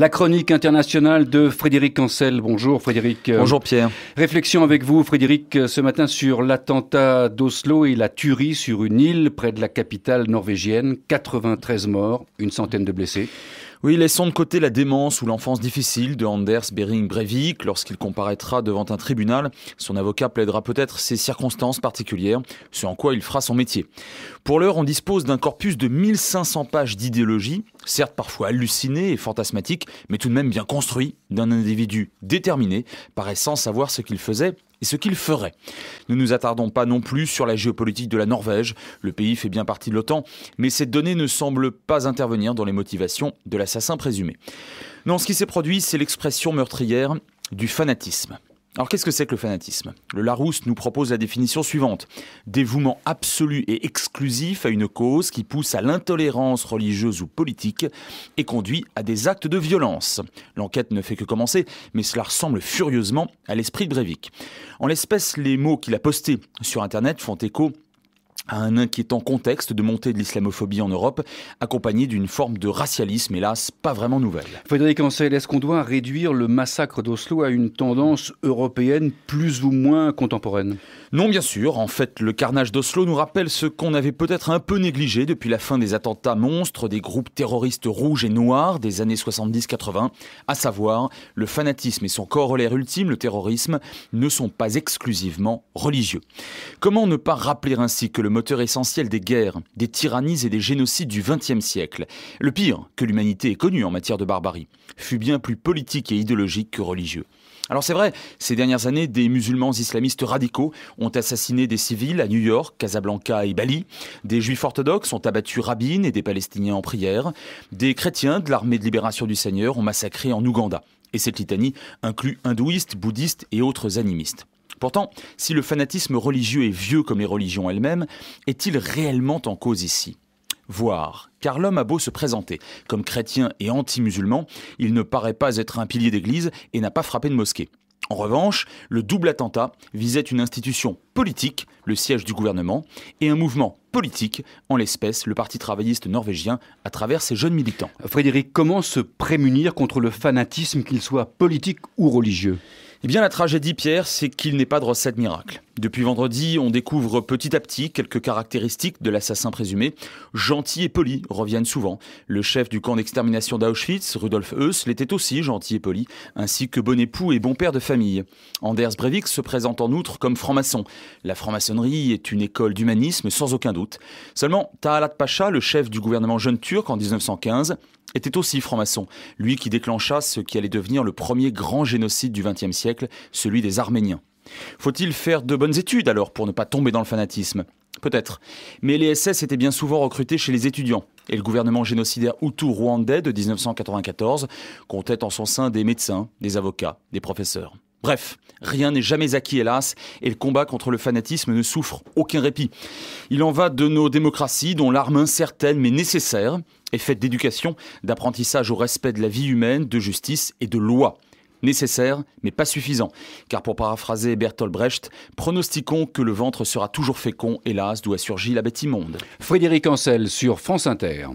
La chronique internationale de Frédéric Cancel. Bonjour Frédéric. Euh, Bonjour Pierre. Réflexion avec vous Frédéric euh, ce matin sur l'attentat d'Oslo et la tuerie sur une île près de la capitale norvégienne. 93 morts, une centaine de blessés. Oui, laissons de côté la démence ou l'enfance difficile de Anders Bering Breivik lorsqu'il comparaîtra devant un tribunal. Son avocat plaidera peut-être ses circonstances particulières, ce en quoi il fera son métier. Pour l'heure, on dispose d'un corpus de 1500 pages d'idéologie, certes parfois hallucinée et fantasmatique, mais tout de même bien construit, d'un individu déterminé, paraissant savoir ce qu'il faisait et ce qu'il ferait. Nous Ne nous attardons pas non plus sur la géopolitique de la Norvège, le pays fait bien partie de l'OTAN, mais cette donnée ne semble pas intervenir dans les motivations de la assassin présumé. Non, ce qui s'est produit, c'est l'expression meurtrière du fanatisme. Alors qu'est-ce que c'est que le fanatisme Le Larousse nous propose la définition suivante. Dévouement absolu et exclusif à une cause qui pousse à l'intolérance religieuse ou politique et conduit à des actes de violence. L'enquête ne fait que commencer, mais cela ressemble furieusement à l'esprit de Breivik. En l'espèce, les mots qu'il a postés sur Internet font écho à un inquiétant contexte de montée de l'islamophobie en Europe, accompagné d'une forme de racialisme, hélas, pas vraiment nouvelle. Frédéric Ansel, est-ce qu'on doit réduire le massacre d'Oslo à une tendance européenne plus ou moins contemporaine Non, bien sûr. En fait, le carnage d'Oslo nous rappelle ce qu'on avait peut-être un peu négligé depuis la fin des attentats monstres des groupes terroristes rouges et noirs des années 70-80, à savoir le fanatisme et son corollaire ultime, le terrorisme, ne sont pas exclusivement religieux. Comment ne pas rappeler ainsi que le moteur essentiel des guerres, des tyrannies et des génocides du XXe siècle. Le pire que l'humanité ait connu en matière de barbarie fut bien plus politique et idéologique que religieux. Alors c'est vrai, ces dernières années, des musulmans islamistes radicaux ont assassiné des civils à New York, Casablanca et Bali. Des juifs orthodoxes ont abattu rabbines et des Palestiniens en prière. Des chrétiens de l'armée de libération du Seigneur ont massacré en Ouganda. Et cette litanie inclut hindouistes, bouddhistes et autres animistes. Pourtant, si le fanatisme religieux est vieux comme les religions elles-mêmes, est-il réellement en cause ici Voir, car l'homme a beau se présenter comme chrétien et anti-musulman, il ne paraît pas être un pilier d'église et n'a pas frappé de mosquée. En revanche, le double attentat visait une institution politique, le siège du gouvernement, et un mouvement politique, en l'espèce le Parti travailliste norvégien, à travers ses jeunes militants. Frédéric, comment se prémunir contre le fanatisme, qu'il soit politique ou religieux eh bien, la tragédie, Pierre, c'est qu'il n'est pas de recette miracle. Depuis vendredi, on découvre petit à petit quelques caractéristiques de l'assassin présumé. Gentil et poli reviennent souvent. Le chef du camp d'extermination d'Auschwitz, Rudolf Heuss, l'était aussi gentil et poli, ainsi que bon époux et bon père de famille. Anders Breivik se présente en outre comme franc-maçon. La franc-maçonnerie est une école d'humanisme sans aucun doute. Seulement, Tahalat Pacha, le chef du gouvernement jeune turc en 1915, était aussi franc-maçon, lui qui déclencha ce qui allait devenir le premier grand génocide du XXe siècle, celui des Arméniens. Faut-il faire de bonnes études alors pour ne pas tomber dans le fanatisme Peut-être. Mais les SS étaient bien souvent recrutés chez les étudiants. Et le gouvernement génocidaire Hutu-Rwandais de 1994 comptait en son sein des médecins, des avocats, des professeurs. Bref, rien n'est jamais acquis hélas, et le combat contre le fanatisme ne souffre aucun répit. Il en va de nos démocraties, dont l'arme incertaine mais nécessaire est faite d'éducation, d'apprentissage au respect de la vie humaine, de justice et de loi. Nécessaire, mais pas suffisant. Car pour paraphraser Bertolt Brecht, pronostiquons que le ventre sera toujours fécond, hélas, d'où a surgi la bête immonde. Frédéric Ancel sur France Inter.